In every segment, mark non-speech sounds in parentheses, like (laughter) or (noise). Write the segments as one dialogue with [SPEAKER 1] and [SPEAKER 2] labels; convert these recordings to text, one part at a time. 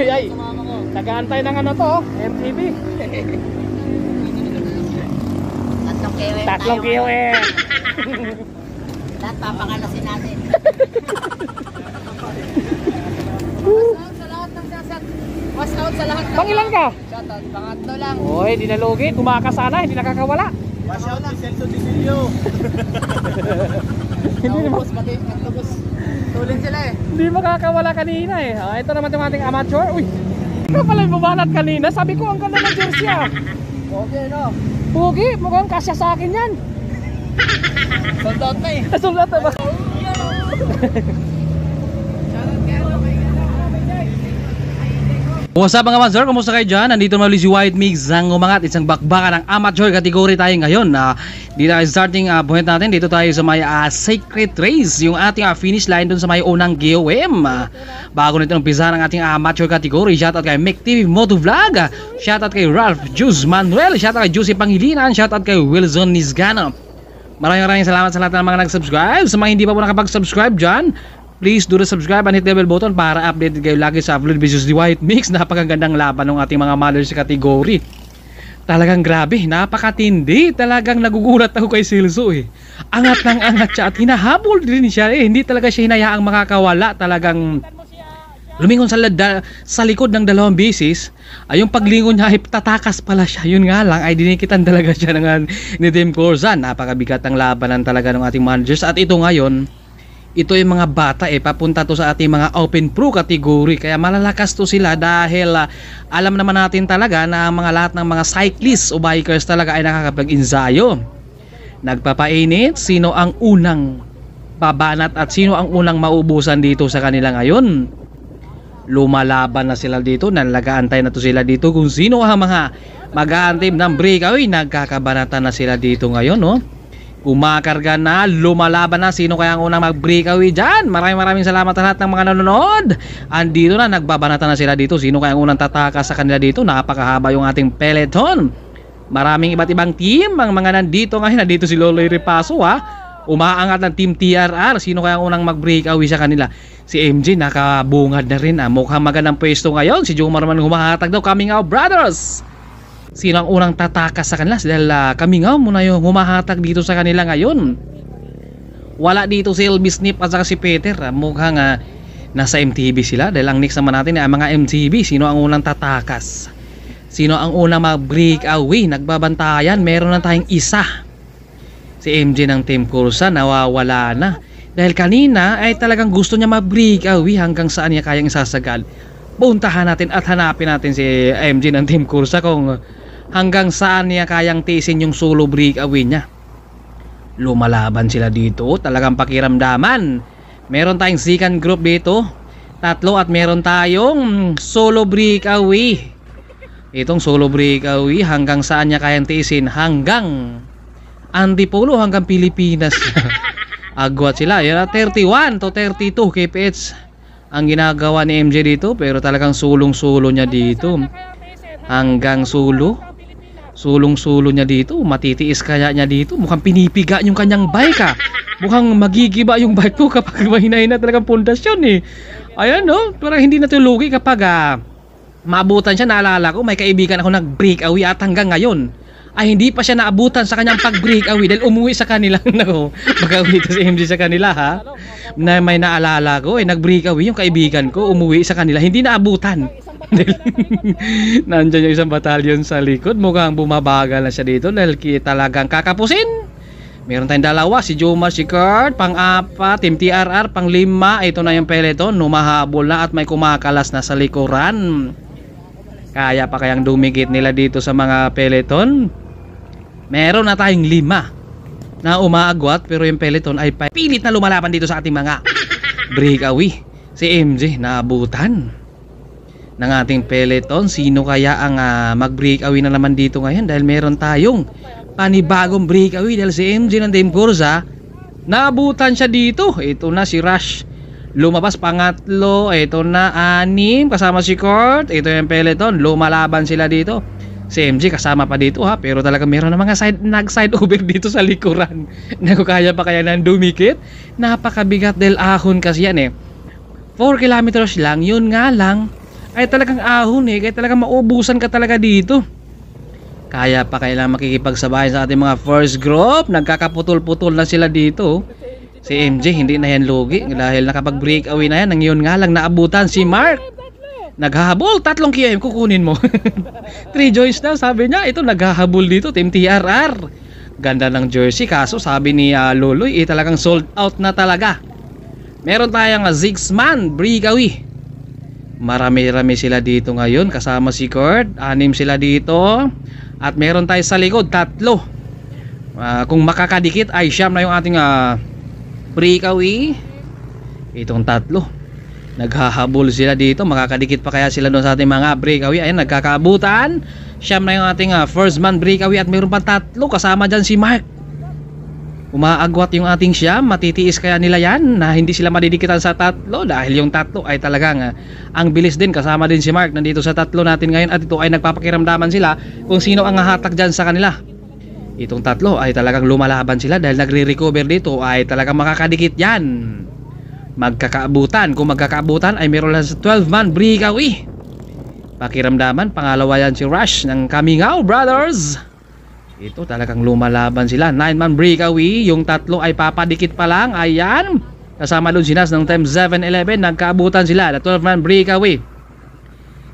[SPEAKER 1] ay, nag-aantay ng ano to, oh, MTV. Tatlong kiwi. Tatlong kiwi. (laughs) Lahat papakalasin natin. Pass out sa lahat. Pang ilan ka? Shoutout, pangatlo lang. Oy, hindi na lugi. Tumaka sana, hindi nakakawala. Pass lang. si Celso Dicilio. (laughs) Hindi na. Naubos, pati. Naubos. Tulid sila eh. Hindi makakawala kanina eh. Ah, ito naman yung ating amateur. Uy! Ano pala yung bumanat kanina? Sabi ko, ang ganda ng jersey ah. Okay, no? Pugi, mukhang kasya sa akin yan. Sold na eh. (laughs) Sold out na ba? Shoutout kay ano, What's up mga Mazor? Kumusta kayo dyan? Nandito na ulit si White Mix ang umangat isang bakbaka ng amateur category tayo ngayon ah, na uh, dito tayo starting uh, point natin dito tayo sa may uh, secret race yung ating uh, finish line dun sa may unang GOM uh, bago nito umpisa ng ating uh, amateur category shoutout kay Mick TV Moto Vlog uh, shoutout kay Ralph Juice Manuel shoutout kay Juicy Pangilinan shoutout kay Wilson Nisgano Maraming maraming salamat sa lahat ng mga nag-subscribe. Sa mga hindi pa po nakapag-subscribe dyan, Please do subscribe and hit the bell button para updated kayo lagi sa upload versus the white mix. Napakagandang laban ng ating mga mothers sa category. Talagang grabe, napakatindi. Talagang nagugulat ako kay Silso eh. Angat ng angat siya at hinahabol din siya eh. Hindi talaga siya hinayaang makakawala. Talagang lumingon sa, lada, sa likod ng dalawang bisis. Ay yung paglingon niya ay tatakas pala siya. Yun nga lang ay dinikitan talaga siya ng, ah, ni Dim Corzan. Napakabigat ang labanan talaga ng ating managers. At ito ngayon, ito yung mga bata eh papunta to sa ating mga open pro category kaya malalakas to sila dahil uh, alam naman natin talaga na ang mga lahat ng mga cyclists o bikers talaga ay nakakapag-insayo nagpapainit sino ang unang babanat at sino ang unang maubusan dito sa kanila ngayon lumalaban na sila dito nalagaantay na to sila dito kung sino ang mga mag-aantib ng breakaway nagkakabanatan na sila dito ngayon no oh. Kumakarga na, lumalaban na Sino kaya ang unang mag-breakaway dyan? Maraming maraming salamat sa lahat ng mga nanonood Andito na, nagbabanata na sila dito Sino kaya ang unang tataka sa kanila dito? Napakahaba yung ating peloton Maraming iba't ibang team Ang mga nandito ngayon, nandito si Loloy Repaso ha umaangat ng team TRR sino kaya ang unang mag-breakaway sa kanila si MJ nakabungad na rin ah. mukhang magandang pwesto ngayon si Jomar man humahatag daw coming out brothers Silang unang tatakas sa kanila dahil uh, kami nga muna yung humahatag dito sa kanila ngayon. Wala dito si Elvis Nip at saka si Peter. Ah, Mukhang uh, nasa MTV sila dahil ang next naman natin ay ang mga MTV. Sino ang unang tatakas? Sino ang unang mag-break away? Nagbabantayan. Meron na tayong isa. Si MJ ng Team Kursa nawawala na. Dahil kanina ay talagang gusto niya mag break away hanggang saan niya kayang isasagal puntahan natin at hanapin natin si MJ ng Team Kursa kung hanggang saan niya kayang tiisin yung solo breakaway niya. Lumalaban sila dito, talagang pakiramdaman. Meron tayong second group dito, tatlo at meron tayong solo breakaway. Itong solo breakaway hanggang saan niya kayang tiisin hanggang Antipolo hanggang Pilipinas. (laughs) Agwat sila. Yan 31 to 32 KPH ang ginagawa ni MJ dito pero talagang sulong-sulo niya dito hanggang sulo Sulong-sulo niya dito, matitiis kaya niya dito. Mukhang pinipiga yung kanyang bike ah. Mukhang magigiba yung bike ko kapag (laughs) mahina-hina talagang pundasyon eh. Ayan no, oh, parang hindi natulugi kapag ah, maabutan siya. Naalala ko, may kaibigan ako nag-breakaway at hanggang ngayon ay hindi pa siya naabutan sa kanyang pag-breakaway dahil umuwi sa kanila nako baka umitas si MJ sa kanila ha na may naalala ko ay eh, nag-breakaway yung kaibigan ko umuwi sa kanila hindi naabutan dahil nandyan yung isang batalyon sa likod. Mukhang bumabagal na siya dito dahil talagang kakapusin. Meron tayong dalawa, si si Kurt, pang-apat, Team TRR, pang-lima. Ito na yung peleton, numahabol na at may kumakalas na sa likuran. Kaya pa kayang dumigit nila dito sa mga peleton? Meron na tayong lima na umaagwat pero yung peleton ay pilit na lumalaban dito sa ating mga breakaway. Si MJ naabutan ng ating peloton. Sino kaya ang uh, mag-breakaway na naman dito ngayon dahil meron tayong panibagong breakaway dahil si MJ ng Dame Corza naabutan siya dito. Ito na si Rush. Lumabas pangatlo. Ito na anim kasama si Court. Ito yung peloton. Lumalaban sila dito. Si MJ kasama pa dito ha pero talaga meron na mga side, nag side (laughs) over dito sa likuran. Naku kaya pa kaya nang dumikit? Napakabigat del ahon kasi yan eh. 4 kilometers lang, yun nga lang, ay talagang ahon eh kaya talagang maubusan ka talaga dito kaya pa kailangan makikipagsabayan sa ating mga first group nagkakaputol-putol na sila dito si MJ hindi na yan lugi dahil nakapag breakaway na yan Ngayon nga lang naabutan si Mark naghahabol tatlong KM kukunin mo 3 (laughs) joints daw sabi niya ito naghahabol dito team TRR ganda ng jersey kaso sabi ni uh, Loloy eh, talagang sold out na talaga meron tayong uh, ah, Ziggsman breakaway Marami-rami sila dito ngayon kasama si Kurt, anim sila dito. At meron tayo sa likod tatlo. Uh, kung makakadikit ay siyam na yung ating uh, ah, pre Itong tatlo. Naghahabol sila dito, makakadikit pa kaya sila doon sa ating mga breakawi. Ayun, nagkakabutan. Siyam na yung ating uh, first man breakawi at meron pa tatlo kasama diyan si Mark. Umaagwat yung ating Siam, matitiis kaya nila yan na hindi sila madidikitan sa tatlo dahil yung tatlo ay talagang ah, ang bilis din kasama din si Mark nandito sa tatlo natin ngayon at ito ay nagpapakiramdaman sila kung sino ang hahatak dyan sa kanila. Itong tatlo ay talagang lumalaban sila dahil nagre-recover dito ay talagang makakadikit yan. Magkakaabutan, kung magkakaabutan ay meron lang sa 12-man breakaway. Pakiramdaman, pangalawa yan si Rush ng Coming Kamingaw Brothers. Ito talagang lumalaban sila. 9-man breakaway. Yung tatlo ay papadikit pa lang. Ayan. Kasama Lucinas ng time 7-11. Nagkaabutan sila. The 12-man breakaway.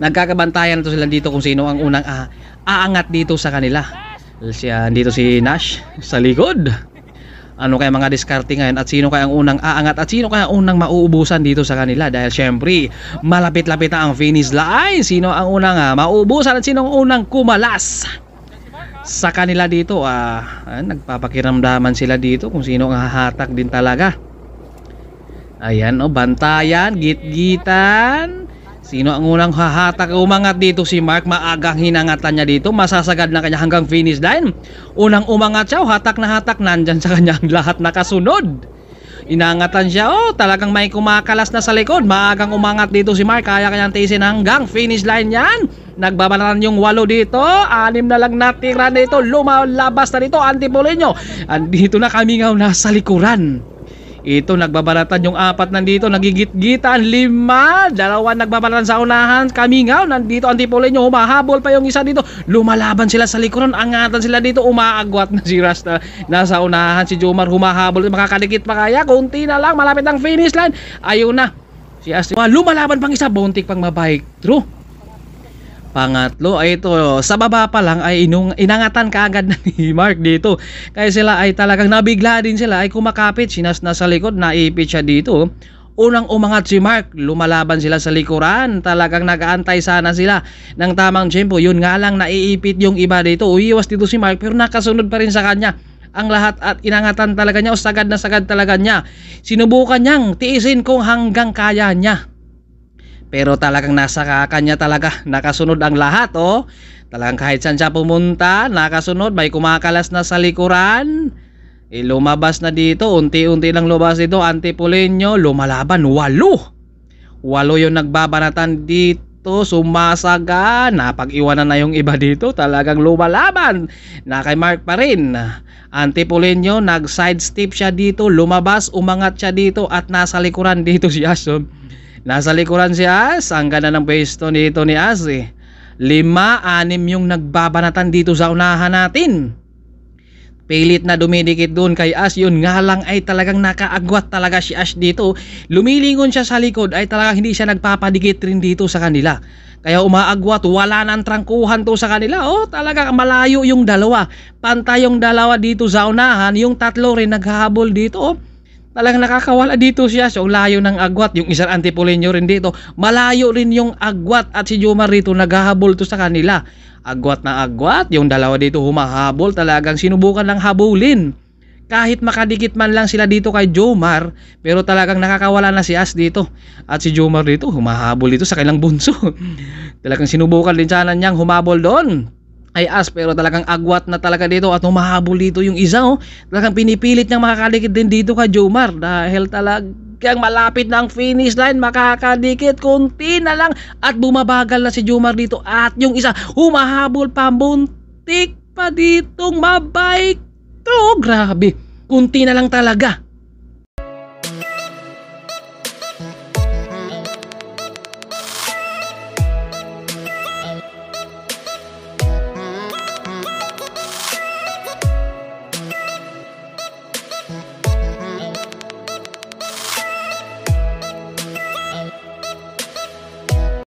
[SPEAKER 1] Nagkakabantayan na to sila dito kung sino ang unang uh, aangat dito sa kanila. Siya, ah, dito si Nash sa likod. Ano kaya mga diskarte ngayon at sino kaya ang unang aangat at sino kaya ang unang mauubusan dito sa kanila dahil syempre malapit-lapit na ang finish line. Sino ang unang uh, mauubusan at sino ang unang kumalas? sa kanila dito ah, ah, nagpapakiramdaman sila dito kung sino ang hahatak din talaga ayan o oh, bantayan gitgitan sino ang unang hahatak umangat dito si Mark maagang hinangatan niya dito masasagad na kanya hanggang finish line unang umangat siya oh, hatak na hatak nandyan sa kanya ang (laughs) lahat nakasunod Inangatan siya. Oh, talagang may kumakalas na sa likod. Maagang umangat dito si Mark. Kaya kanyang tisin hanggang finish line yan. Nagbabaran yung walo dito. Anim na lang natira dito. Lumalabas na dito. Antipolinyo. Andito na kami ngaw nasa likuran. Ito, nagbabaratan yung apat nandito. Nagigit-gitan, lima. Dalawa nagbabaratan sa unahan. Kami nga, nandito ang tipulay nyo. Humahabol pa yung isa dito. Lumalaban sila sa likuran. Angatan sila dito. Umaagwat na si Rasta. Nasa unahan si Jomar. Humahabol. Makakadikit pa kaya. Kunti na lang. Malapit ang finish line. Ayun na. Si Astin. Ah, lumalaban pang isa. Bontik pang mabike. True. Pangatlo ay ito, sa baba pa lang ay inung, inangatan kaagad na ni Mark dito. Kaya sila ay talagang nabigla din sila ay kumakapit, sinas na sa likod, naipit siya dito. Unang umangat si Mark, lumalaban sila sa likuran, talagang nagaantay sana sila ng tamang tempo. Yun nga lang, naiipit yung iba dito, uiwas dito si Mark pero nakasunod pa rin sa kanya ang lahat at inangatan talaga niya o sagad na sagad talaga niya. Sinubukan niyang tiisin kung hanggang kaya niya. Pero talagang nasa kanya talaga, nakasunod ang lahat oh. Talagang kahit saan siya pumunta, nakasunod, may kumakalas na sa likuran. E lumabas na dito, unti-unti lang lumabas dito, Antipolenyo, lumalaban, walo. Walo yung nagbabanatan dito dito, sumasaga, napag-iwanan na yung iba dito, talagang lumalaban. Na kay Mark pa rin. Antipolenyo, nag-sidestep siya dito, lumabas, umangat siya dito at nasa likuran dito si Ashton. Nasa likuran si As. Ang ganda ng pwesto nito ni As eh. Lima, anim yung nagbabanatan dito sa unahan natin. Pilit na dumidikit doon kay Ash yun nga lang ay talagang nakaagwat talaga si Ash dito. Lumilingon siya sa likod ay talagang hindi siya nagpapadikit rin dito sa kanila. Kaya umaagwat, wala nang trangkuhan to sa kanila. Oh, talaga malayo yung dalawa. Pantay yung dalawa dito sa unahan, yung tatlo rin naghahabol dito. Oh. Talagang nakakawala dito siya. So, layo ng agwat. Yung isang antipolinyo rin dito. Malayo rin yung agwat at si Jomar rito naghahabol to sa kanila. Agwat na agwat. Yung dalawa dito humahabol. Talagang sinubukan ng habulin kahit makadikit man lang sila dito kay Jomar pero talagang nakakawala na si As dito at si Jomar dito humahabol dito sa kanilang bunso (laughs) talagang sinubukan din sana niyang humabol doon ay as pero talagang agwat na talaga dito at humahabol dito yung isa oh. Talagang pinipilit niyang makakalikit din dito ka Jomar dahil talagang malapit na ang finish line makakalikit konti na lang at bumabagal na si Jomar dito at yung isa humahabol pa buntik pa ditong mabike to oh, grabe. Kunti na lang talaga